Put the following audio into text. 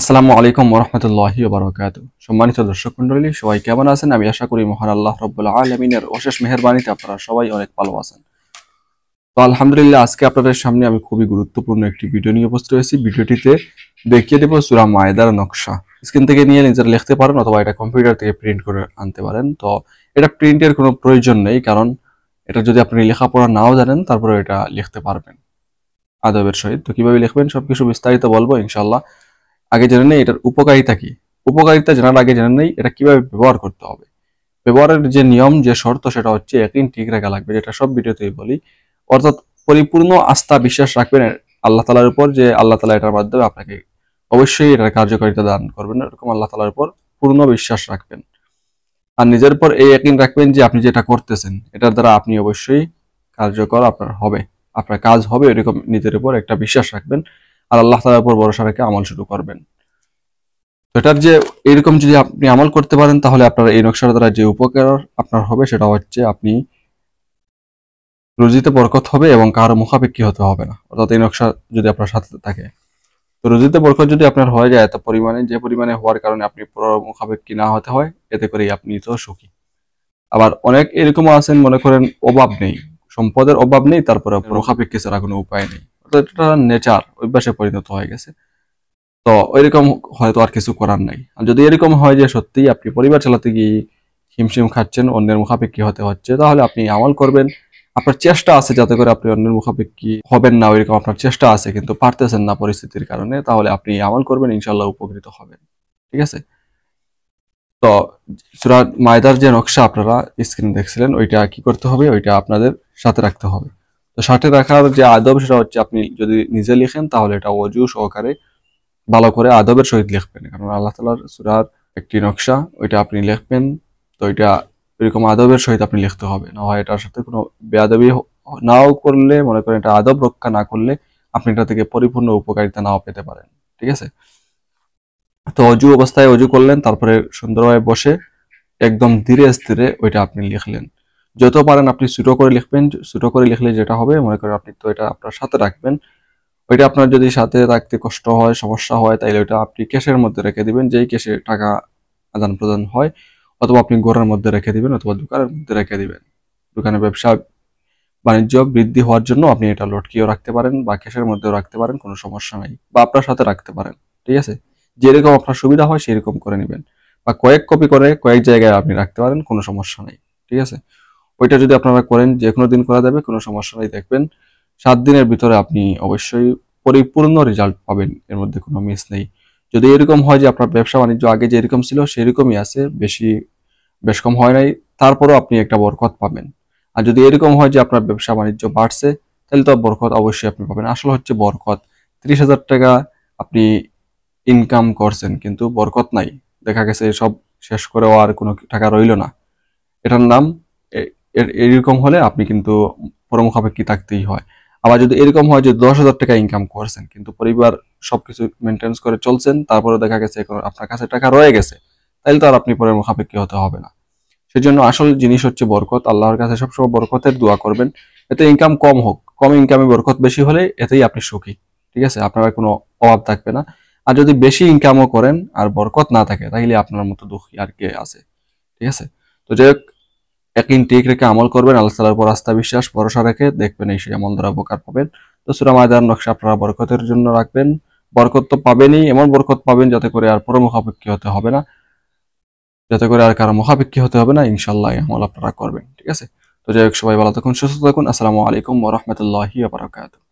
আসসালামু আলাইকুম ওরহমতুল্লাহি বারকাত সম্মানিত দর্শক মন্ডলী সবাই কেমন আছেন আমি আশা করি মহান আল্লাহ রব্বুল্লাহ আলমিনের অশেষ মেহরবানিতে আপনারা সবাই অনেক ভালো আছেন তো আলহামদুলিল্লাহ আজকে আপনাদের সামনে আমি খুবই গুরুত্বপূর্ণ একটি ভিডিও নিয়ে উপস্থিত হয়েছি ভিডিওটিতে দেখিয়ে দেবো সুরা মায়েদার নকশা স্ক্রিন থেকে নিয়ে নিজেরা লিখতে পারেন অথবা এটা কম্পিউটার থেকে প্রিন্ট করে আনতে পারেন তো এটা প্রিন্টের কোনো প্রয়োজন নেই কারণ এটা যদি আপনি লেখাপড়া নাও জানেন তারপরে এটা লিখতে পারবেন আদবের সহিত তো কীভাবে লিখবেন সব কিছু বিস্তারিত বলবো ইনশাল্লাহ আগে জেনে নেই এটার উপকারিতা কি উপকারিতা জানার আগে জেনে নেই এটা কিভাবে ব্যবহার করতে হবে ব্যবহারের যে নিয়ম যে শর্ত সেটা হচ্ছে একদিন ঠিক রাখা লাগবে যেটা সব ভিডিওতেই বলি অর্থাৎ পরিপূর্ণ আস্থা বিশ্বাস রাখবেন আল্লাহ তালার উপর যে আল্লাহ তালা এটার মাধ্যমে আপনাকে অবশ্যই এটার কার্যকারিতা দান করবেন এরকম আল্লাহ তালার উপর পূর্ণ বিশ্বাস রাখবেন আর নিজের পর এই একদিন রাখবেন যে আপনি যেটা করতেছেন এটার দ্বারা আপনি অবশ্যই কার্যকর আপনার হবে আপনার কাজ হবে এরকম নিজের উপর একটা বিশ্বাস রাখবেন আর আল্লাহ তালার উপর ভরসা রেখে আমল শুরু করবেন এটার যে এরকম যদি আপনি আমল করতে পারেন তাহলে আপনার এই নকশার দ্বারা যে উপকার আপনার হবে সেটা হচ্ছে আপনি রুজিতে বরকত হবে এবং কারো মুখাপেক্ষী হতে হবে না অর্থাৎ এই নকশা যদি আপনার সাথে থাকে তো রুজিতে বরকত যদি আপনার হয়ে যায় এত পরিমাণে যে পরিমাণে হওয়ার কারণে আপনি পুরো মুখাপেক্ষী না হতে হয় এতে করেই আপনি তো সুখী আবার অনেক এরকমও আছেন মনে করেন অভাব নেই সম্পদের অভাব নেই তারপরে মুখাপেক্ষী ছাড়া কোনো উপায় নেই অর্থাৎ নেচার অভ্যাসে পরিণত হয়ে গেছে তো ওইরকম হয়তো আর কিছু করার নাই আর যদি এরকম হয় যে সত্যি আপনি পরিবার চালাতে গিয়ে হিমশিম খাচ্ছেন অন্যের মুখাপেক্ষি হতে হচ্ছে তাহলে আপনি আমল করবেন আপনার চেষ্টা আছে যাতে করে আপনি অন্যের মুখাপেক্ষি হবেন না ওইরকম আপনার চেষ্টা আছে কিন্তু পারতেছেন না পরিস্থিতির কারণে তাহলে আপনি আমল করবেন ইনশাল্লাহ উপকৃত হবেন ঠিক আছে তো সুরাত মায়দার যে নকশা আপনারা স্ক্রিন দেখছিলেন ওইটা কি করতে হবে ওইটা আপনাদের সাথে রাখতে হবে তো ষাটে রাখার যে আদব সেটা হচ্ছে আপনি যদি নিজে লিখেন তাহলে এটা অজু সহকারে ভালো করে আদবের সহিত লিখবেন কারণ আল্লাহ তালার সুরার একটি নকশা ওইটা আপনি লিখবেন তো এটা এরকম আদবের সহিত আপনি লিখতে হবে না হয় এটার সাথে কোনো বেআবি নাও করলে মনে করেন এটা আদব রক্ষা না করলে আপনি এটা থেকে পরিপূর্ণ উপকারিতা নাও পেতে পারেন ঠিক আছে তো অজু অবস্থায় অজু করলেন তারপরে সুন্দরভাবে বসে একদম ধীরে স্থিরে ওইটা আপনি লিখলেন যত পারেন আপনি ছোটো করে লিখবেন ছোটো করে লিখলে যেটা হবে মনে করেন আপনি তো এটা আপনার সাথে রাখবেন ওইটা আপনার যদি সাথে রাখতে কষ্ট হয় সমস্যা হয় তাইলে ওইটা আপনি ক্যাশের মধ্যে রেখে দিবেন যেই ক্যাশে টাকা আদান প্রদান হয় অথবা আপনি ঘরের মধ্যে রেখে দিবেন অথবা দোকানের মধ্যে রেখে দিবেন দোকানে ব্যবসা বাণিজ্য বৃদ্ধি হওয়ার জন্য আপনি এটা লটকিয়েও রাখতে পারেন বা ক্যাশের মধ্যেও রাখতে পারেন কোনো সমস্যা নেই বা আপনার সাথে রাখতে পারেন ঠিক আছে যেরকম আপনার সুবিধা হয় সেরকম করে নেবেন বা কয়েক কপি করে কয়েক জায়গায় আপনি রাখতে পারেন কোনো সমস্যা নেই ঠিক আছে ওইটা যদি আপনারা করেন যে কোনো দিন করা যাবে কোনো সমস্যা নেই দেখবেন সাত দিনের ভিতরে আপনি অবশ্যই পরিপূর্ণ রেজাল্ট পাবেন এর মধ্যে কোনো মিস নেই যদি এরকম হয় যে আপনার ব্যবসা বাণিজ্য আগে যে এরকম ছিল সেরকমই আছে বেশি বেশ কম হয় নাই তারপরও আপনি একটা বরকত পাবেন আর যদি এরকম হয় যে আপনার ব্যবসা বাণিজ্য বাড়ছে তাহলে তো বরকত অবশ্যই আপনি পাবেন আসলে হচ্ছে বরকত ত্রিশ হাজার টাকা আপনি ইনকাম করছেন কিন্তু বরকত নাই দেখা গেছে সব শেষ করেও আর কোনো টাকা রইল না এটার নাম এরকম হলে আপনি কিন্তু পরমুখাপেক্ষী থাকতেই হয় আবার যদি এরকম হয় যে দশ হাজার টাকা ইনকাম করছেন কিন্তু পরিবার সবকিছু মেনটেন্স করে চলছেন তারপরে দেখা গেছে এখন আপনার কাছে টাকা রয়ে গেছে তাহলে তো আর আপনি পরমুখাপেক্ষী হতে হবে না সেই জন্য আসল জিনিস হচ্ছে বরকত আল্লাহর কাছে সবসময় বরকতের দোয়া করবেন এতে ইনকাম কম হোক কম ইনকামে বরকত বেশি হলে এতেই আপনি সুখী ঠিক আছে আপনার কোনো অভাব থাকবে না আর যদি বেশি ইনকামও করেন আর বরকত না থাকে তাহলে আপনার মতো দুঃখী আর কে আছে ঠিক আছে তো যাই হোক একদিন টেক রেখে আমল করবেন আল্লাহ তালার উপর আস্থা বিশ্বাস ভরসা রেখে দেখবেন এই সুরা মন্দরা উপকার পাবেন তো সুরা মায়দার নকশা আপনারা বরকতের জন্য রাখবেন বরকত তো পাবেনই এমন বরকত পাবেন যাতে করে আর মুখাপেক্ষী হতে হবে না যাতে করে আর কারো মুখাপেক্ষী হতে হবে না ইনশাল্লাহ আমল আপনারা করবেন ঠিক আছে তো যাই হোক সবাই ভালো থাকুন সুস্থ থাকুন আসসালামু আলাইকুম ওরহমতুল্লাহি বারাকাতু